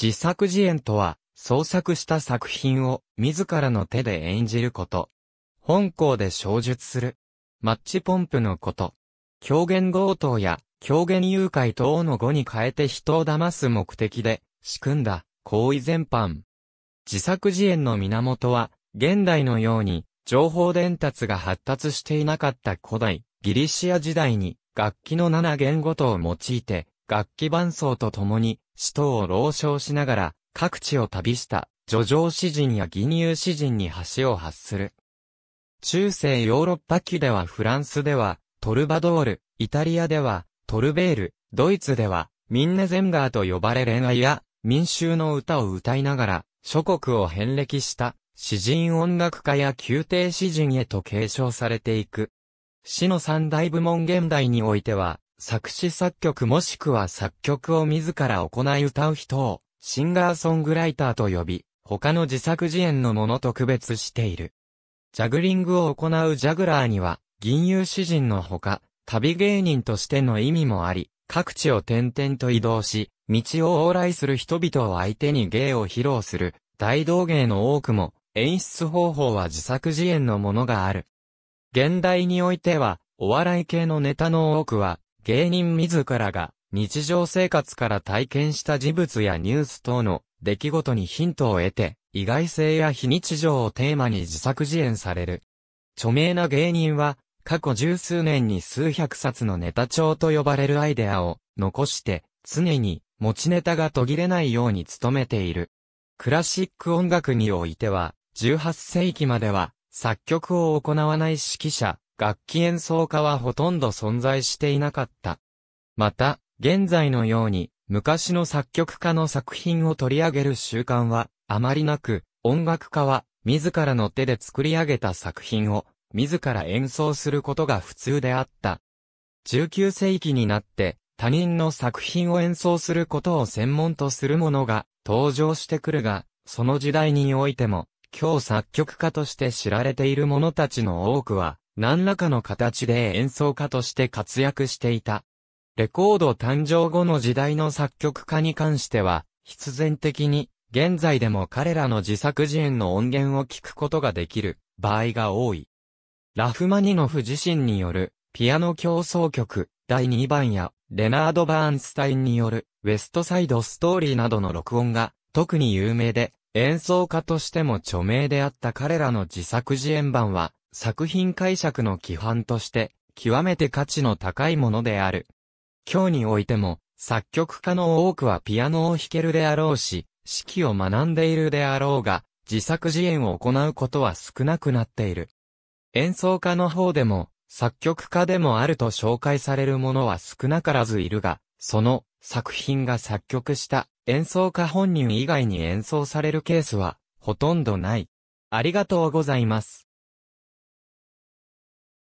自作自演とは、創作した作品を自らの手で演じること。本校で小述する。マッチポンプのこと。狂言強盗や狂言誘拐等の語に変えて人を騙す目的で仕組んだ行為全般。自作自演の源は、現代のように情報伝達が発達していなかった古代ギリシア時代に楽器の7言語とを用いて楽器伴奏とともに、使徒を朗唱しながら、各地を旅した、叙情詩人や義乳詩人に橋を発する。中世ヨーロッパ期ではフランスでは、トルバドール、イタリアでは、トルベール、ドイツでは、ミンネゼンガーと呼ばれ恋愛や、民衆の歌を歌いながら、諸国を遍歴した、詩人音楽家や宮廷詩人へと継承されていく。詩の三大部門現代においては、作詞作曲もしくは作曲を自ら行い歌う人を、シンガーソングライターと呼び、他の自作自演のものと区別している。ジャグリングを行うジャグラーには、銀遊詩人のほか、旅芸人としての意味もあり、各地を転々と移動し、道を往来する人々を相手に芸を披露する、大道芸の多くも、演出方法は自作自演のものがある。現代においては、お笑い系のネタの多くは、芸人自らが日常生活から体験した事物やニュース等の出来事にヒントを得て、意外性や非日常をテーマに自作自演される。著名な芸人は、過去十数年に数百冊のネタ帳と呼ばれるアイデアを残して、常に持ちネタが途切れないように努めている。クラシック音楽においては、18世紀までは作曲を行わない指揮者、楽器演奏家はほとんど存在していなかった。また、現在のように、昔の作曲家の作品を取り上げる習慣は、あまりなく、音楽家は、自らの手で作り上げた作品を、自ら演奏することが普通であった。19世紀になって、他人の作品を演奏することを専門とするものが登場してくるが、その時代においても、今日作曲家として知られている者たちの多くは、何らかの形で演奏家として活躍していた。レコード誕生後の時代の作曲家に関しては、必然的に、現在でも彼らの自作自演の音源を聞くことができる場合が多い。ラフマニノフ自身によるピアノ競争曲第2番やレナード・バーンスタインによるウェストサイドストーリーなどの録音が特に有名で演奏家としても著名であった彼らの自作自演版は作品解釈の規範として、極めて価値の高いものである。今日においても、作曲家の多くはピアノを弾けるであろうし、指揮を学んでいるであろうが、自作自演を行うことは少なくなっている。演奏家の方でも、作曲家でもあると紹介されるものは少なからずいるが、その作品が作曲した演奏家本人以外に演奏されるケースはほとんどない。ありがとうございます。